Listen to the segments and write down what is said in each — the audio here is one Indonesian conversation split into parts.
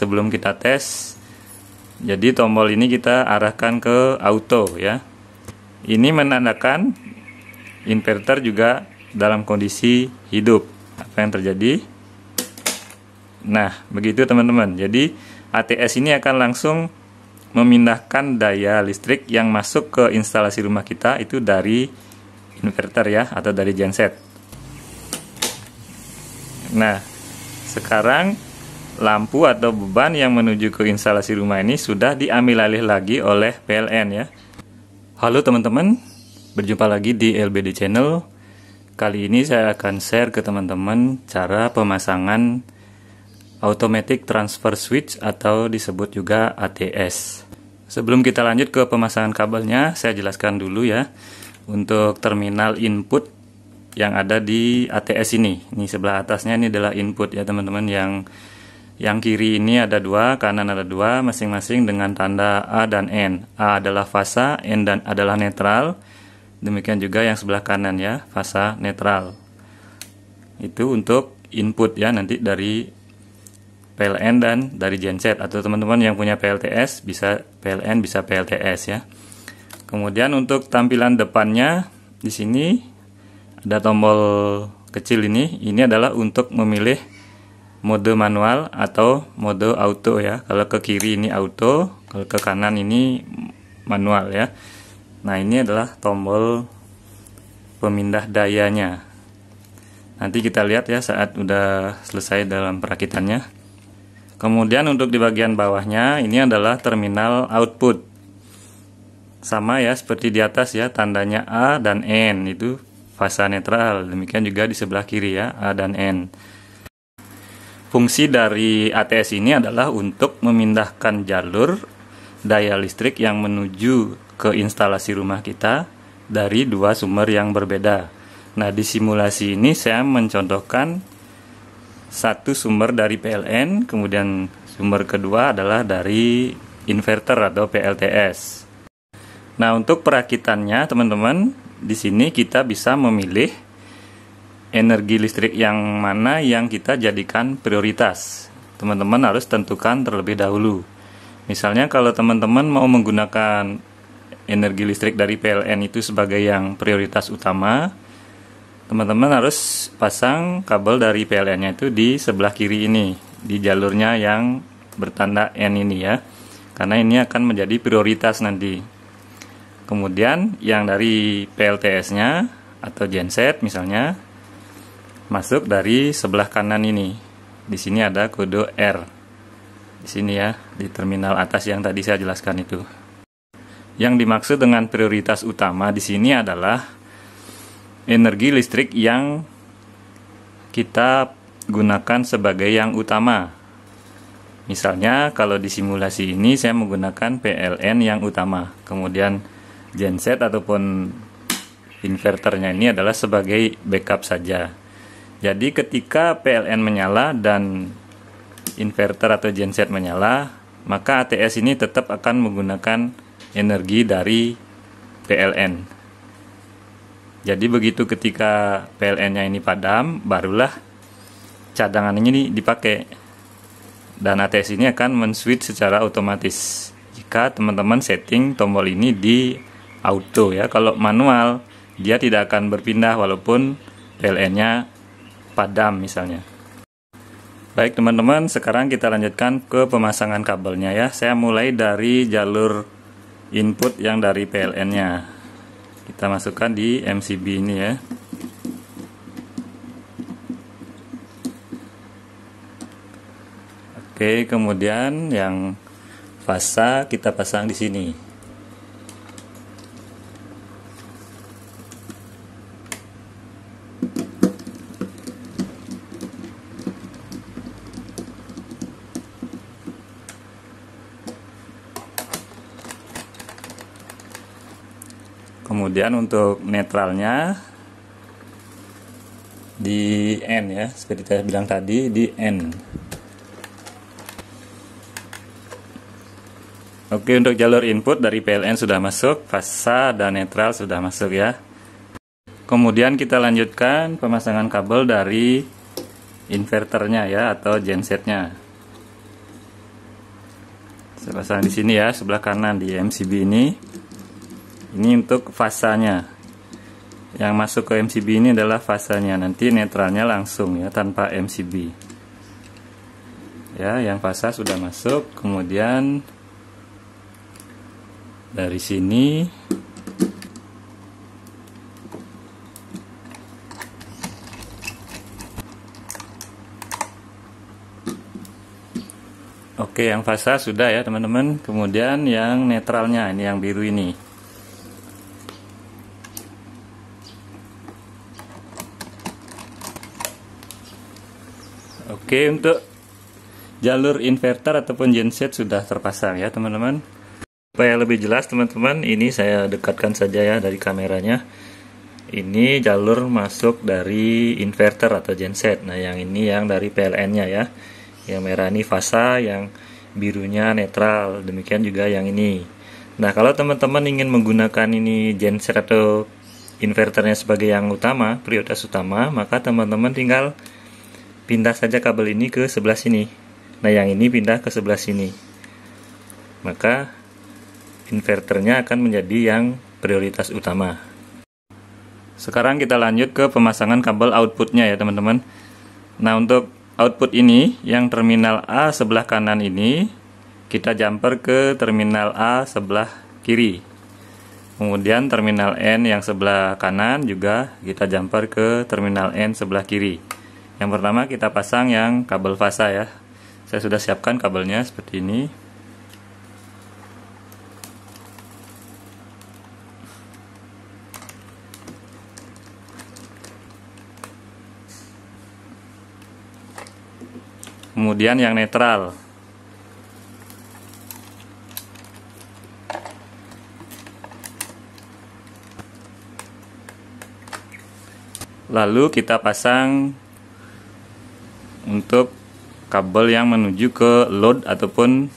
sebelum kita tes jadi tombol ini kita arahkan ke auto ya ini menandakan inverter juga dalam kondisi hidup apa yang terjadi nah begitu teman-teman jadi ATS ini akan langsung memindahkan daya listrik yang masuk ke instalasi rumah kita itu dari inverter ya atau dari genset nah sekarang lampu atau beban yang menuju ke instalasi rumah ini sudah diambil alih lagi oleh PLN ya. Halo teman-teman, berjumpa lagi di LBD Channel. Kali ini saya akan share ke teman-teman cara pemasangan automatic transfer switch atau disebut juga ATS. Sebelum kita lanjut ke pemasangan kabelnya, saya jelaskan dulu ya untuk terminal input yang ada di ATS ini. Ini sebelah atasnya ini adalah input ya teman-teman yang yang kiri ini ada dua, kanan ada dua, masing-masing dengan tanda A dan N. A adalah fasa, N dan adalah netral. Demikian juga yang sebelah kanan ya, fasa netral. Itu untuk input ya nanti dari PLN dan dari genset atau teman-teman yang punya PLTS bisa PLN bisa PLTS ya. Kemudian untuk tampilan depannya di sini ada tombol kecil ini, ini adalah untuk memilih mode manual atau mode auto ya. Kalau ke kiri ini auto, kalau ke kanan ini manual ya. Nah, ini adalah tombol pemindah dayanya. Nanti kita lihat ya saat udah selesai dalam perakitannya. Kemudian untuk di bagian bawahnya ini adalah terminal output. Sama ya seperti di atas ya tandanya A dan N itu fasa netral. Demikian juga di sebelah kiri ya A dan N. Fungsi dari ATS ini adalah untuk memindahkan jalur daya listrik yang menuju ke instalasi rumah kita dari dua sumber yang berbeda. Nah, di simulasi ini saya mencontohkan satu sumber dari PLN, kemudian sumber kedua adalah dari inverter atau PLTS. Nah, untuk perakitannya, teman-teman, di sini kita bisa memilih energi listrik yang mana yang kita jadikan prioritas. Teman-teman harus tentukan terlebih dahulu. Misalnya kalau teman-teman mau menggunakan energi listrik dari PLN itu sebagai yang prioritas utama, teman-teman harus pasang kabel dari PLN-nya itu di sebelah kiri ini, di jalurnya yang bertanda N ini ya. Karena ini akan menjadi prioritas nanti. Kemudian yang dari PLTS-nya atau genset misalnya masuk dari sebelah kanan ini. Di sini ada kode R. Di sini ya, di terminal atas yang tadi saya jelaskan itu. Yang dimaksud dengan prioritas utama di sini adalah energi listrik yang kita gunakan sebagai yang utama. Misalnya kalau di simulasi ini saya menggunakan PLN yang utama. Kemudian genset ataupun inverternya ini adalah sebagai backup saja. Jadi ketika PLN menyala dan inverter atau genset menyala, maka ATS ini tetap akan menggunakan energi dari PLN. Jadi begitu ketika PLN-nya ini padam, barulah cadangan ini dipakai. Dan ATS ini akan men-switch secara otomatis. Jika teman-teman setting tombol ini di auto ya, kalau manual dia tidak akan berpindah walaupun PLN-nya padam misalnya. Baik teman-teman, sekarang kita lanjutkan ke pemasangan kabelnya ya. Saya mulai dari jalur input yang dari PLN-nya. Kita masukkan di MCB ini ya. Oke, kemudian yang fasa kita pasang di sini. kemudian untuk netralnya di N ya seperti saya bilang tadi di N Oke untuk jalur input dari PLN sudah masuk fasa dan netral sudah masuk ya kemudian kita lanjutkan pemasangan kabel dari inverternya ya atau gensetnya saya di sini ya sebelah kanan di MCB ini ini untuk fasanya yang masuk ke MCB ini adalah fasanya nanti netralnya langsung ya tanpa MCB ya yang fasa sudah masuk kemudian dari sini Oke, yang fasa sudah ya teman-teman. Kemudian yang netralnya ini yang biru ini. Oke, untuk jalur inverter ataupun genset sudah terpasang ya, teman-teman. Supaya lebih jelas, teman-teman, ini saya dekatkan saja ya dari kameranya. Ini jalur masuk dari inverter atau genset. Nah, yang ini yang dari PLN-nya ya. Yang merah ini fasa, yang birunya netral. Demikian juga yang ini. Nah, kalau teman-teman ingin menggunakan ini genset atau inverternya sebagai yang utama, prioritas utama, maka teman-teman tinggal pindah saja kabel ini ke sebelah sini. Nah, yang ini pindah ke sebelah sini. Maka inverternya akan menjadi yang prioritas utama. Sekarang kita lanjut ke pemasangan kabel outputnya ya teman-teman. Nah untuk output ini yang terminal A sebelah kanan ini kita jumper ke terminal A sebelah kiri. Kemudian terminal N yang sebelah kanan juga kita jumper ke terminal N sebelah kiri. Yang pertama kita pasang yang kabel fasa ya. Saya sudah siapkan kabelnya seperti ini. Kemudian yang netral. Lalu kita pasang untuk kabel yang menuju ke load ataupun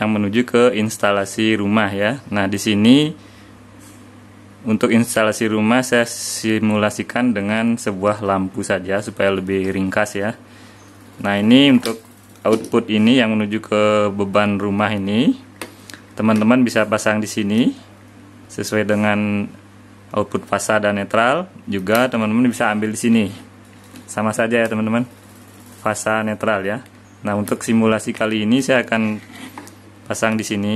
yang menuju ke instalasi rumah ya. Nah, di sini untuk instalasi rumah saya simulasikan dengan sebuah lampu saja supaya lebih ringkas ya. Nah, ini untuk output ini yang menuju ke beban rumah ini. Teman-teman bisa pasang di sini sesuai dengan output fasa dan netral. Juga teman-teman bisa ambil di sini. Sama saja ya, teman-teman fasa netral ya. Nah, untuk simulasi kali ini saya akan pasang di sini.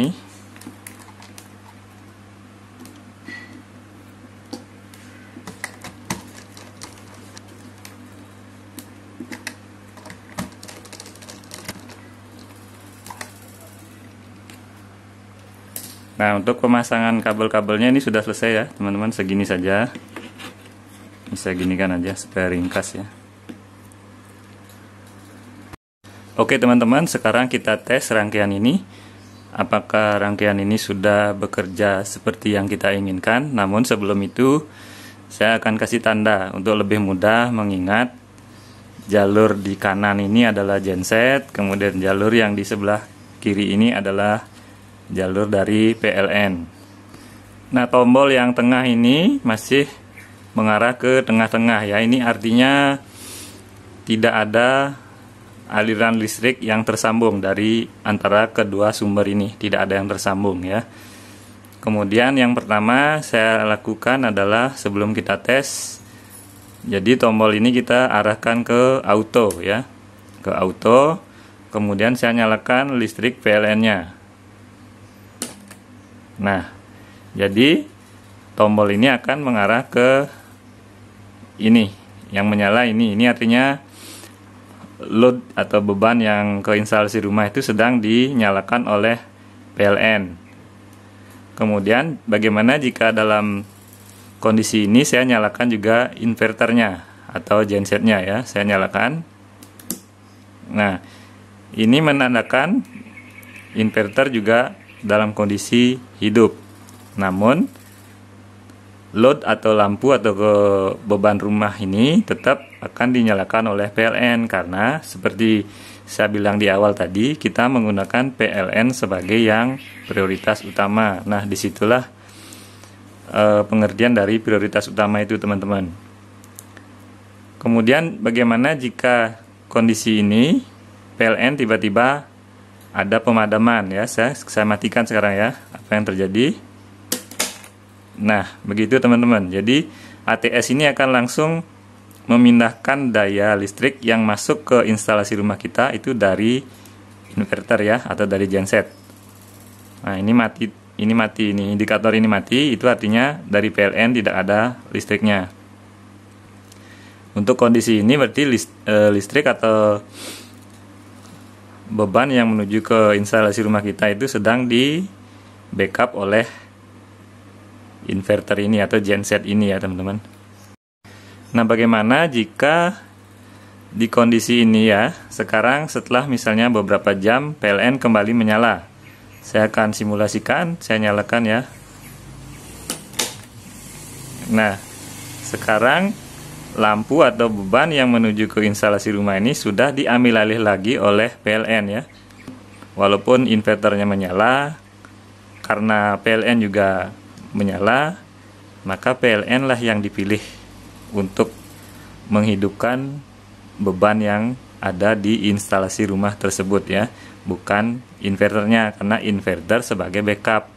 Nah, untuk pemasangan kabel-kabelnya ini sudah selesai ya, teman-teman. Segini saja. Bisa kan aja supaya ringkas ya. Oke teman-teman, sekarang kita tes rangkaian ini. Apakah rangkaian ini sudah bekerja seperti yang kita inginkan? Namun sebelum itu, saya akan kasih tanda untuk lebih mudah mengingat jalur di kanan ini adalah genset, kemudian jalur yang di sebelah kiri ini adalah jalur dari PLN. Nah, tombol yang tengah ini masih mengarah ke tengah-tengah ya. Ini artinya tidak ada aliran listrik yang tersambung dari antara kedua sumber ini, tidak ada yang tersambung ya. Kemudian yang pertama saya lakukan adalah sebelum kita tes jadi tombol ini kita arahkan ke auto ya. Ke auto, kemudian saya nyalakan listrik PLN-nya. Nah, jadi tombol ini akan mengarah ke ini yang menyala ini. Ini artinya load atau beban yang ke instalasi rumah itu sedang dinyalakan oleh PLN. Kemudian bagaimana jika dalam kondisi ini saya nyalakan juga inverternya atau gensetnya ya, saya nyalakan. Nah, ini menandakan inverter juga dalam kondisi hidup. Namun load atau lampu atau ke beban rumah ini tetap akan dinyalakan oleh PLN karena seperti saya bilang di awal tadi kita menggunakan PLN sebagai yang prioritas utama. Nah, disitulah e, pengertian dari prioritas utama itu teman-teman. Kemudian bagaimana jika kondisi ini PLN tiba-tiba ada pemadaman ya saya, saya matikan sekarang ya apa yang terjadi Nah, begitu teman-teman. Jadi, ATS ini akan langsung memindahkan daya listrik yang masuk ke instalasi rumah kita itu dari inverter ya atau dari genset. Nah, ini mati ini mati ini indikator ini mati itu artinya dari PLN tidak ada listriknya. Untuk kondisi ini berarti list, e, listrik atau beban yang menuju ke instalasi rumah kita itu sedang di backup oleh inverter ini atau genset ini ya teman-teman. Nah bagaimana jika di kondisi ini ya, sekarang setelah misalnya beberapa jam PLN kembali menyala. Saya akan simulasikan, saya nyalakan ya. Nah, sekarang lampu atau beban yang menuju ke instalasi rumah ini sudah diambil alih lagi oleh PLN ya. Walaupun inverternya menyala, karena PLN juga menyala, maka PLN lah yang dipilih untuk menghidupkan beban yang ada di instalasi rumah tersebut ya, bukan inverternya karena inverter sebagai backup.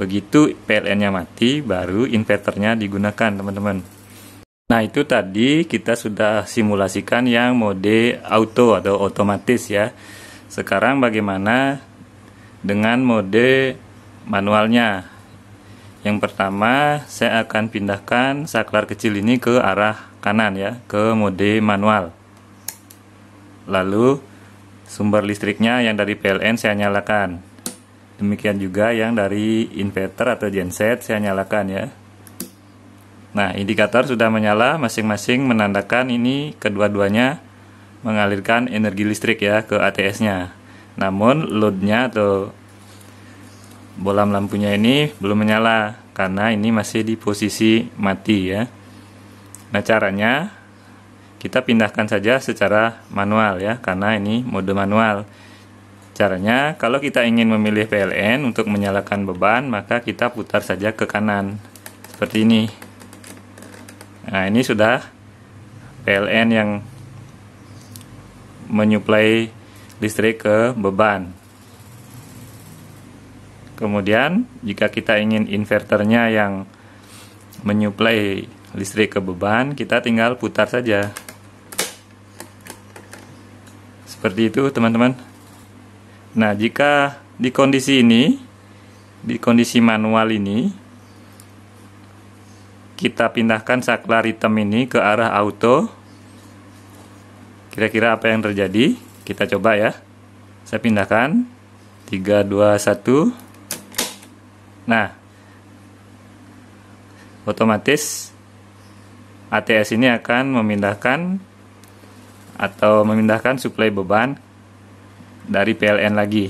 Begitu PLN-nya mati baru inverternya digunakan, teman-teman. Nah, itu tadi kita sudah simulasikan yang mode auto atau otomatis ya. Sekarang bagaimana dengan mode manualnya yang pertama, saya akan pindahkan saklar kecil ini ke arah kanan ya, ke mode manual. Lalu sumber listriknya yang dari PLN saya nyalakan. Demikian juga yang dari inverter atau genset saya nyalakan ya. Nah, indikator sudah menyala, masing-masing menandakan ini kedua-duanya mengalirkan energi listrik ya ke ATS-nya. Namun loadnya atau bola lampunya ini belum menyala karena ini masih di posisi mati ya. Nah, caranya kita pindahkan saja secara manual ya karena ini mode manual. Caranya kalau kita ingin memilih PLN untuk menyalakan beban maka kita putar saja ke kanan seperti ini. Nah, ini sudah PLN yang menyuplai listrik ke beban. Kemudian jika kita ingin inverternya yang menyuplai listrik ke beban, kita tinggal putar saja. Seperti itu, teman-teman. Nah, jika di kondisi ini, di kondisi manual ini, kita pindahkan saklar hitam ini ke arah auto. Kira-kira apa yang terjadi? Kita coba ya. Saya pindahkan. 3, 2, 1. Nah, otomatis ATS ini akan memindahkan atau memindahkan suplai beban dari PLN lagi.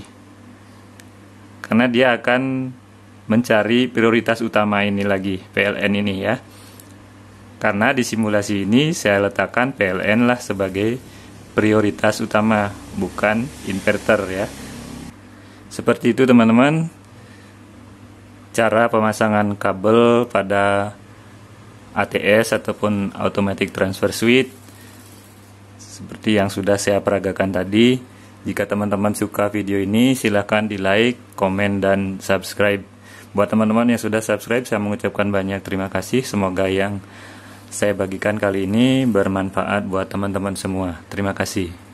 Karena dia akan mencari prioritas utama ini lagi, PLN ini ya. Karena di simulasi ini saya letakkan PLN lah sebagai prioritas utama, bukan inverter ya. Seperti itu teman-teman, cara pemasangan kabel pada ATS ataupun automatic transfer switch seperti yang sudah saya peragakan tadi. Jika teman-teman suka video ini, silahkan di like, komen, dan subscribe. Buat teman-teman yang sudah subscribe, saya mengucapkan banyak terima kasih. Semoga yang saya bagikan kali ini bermanfaat buat teman-teman semua. Terima kasih.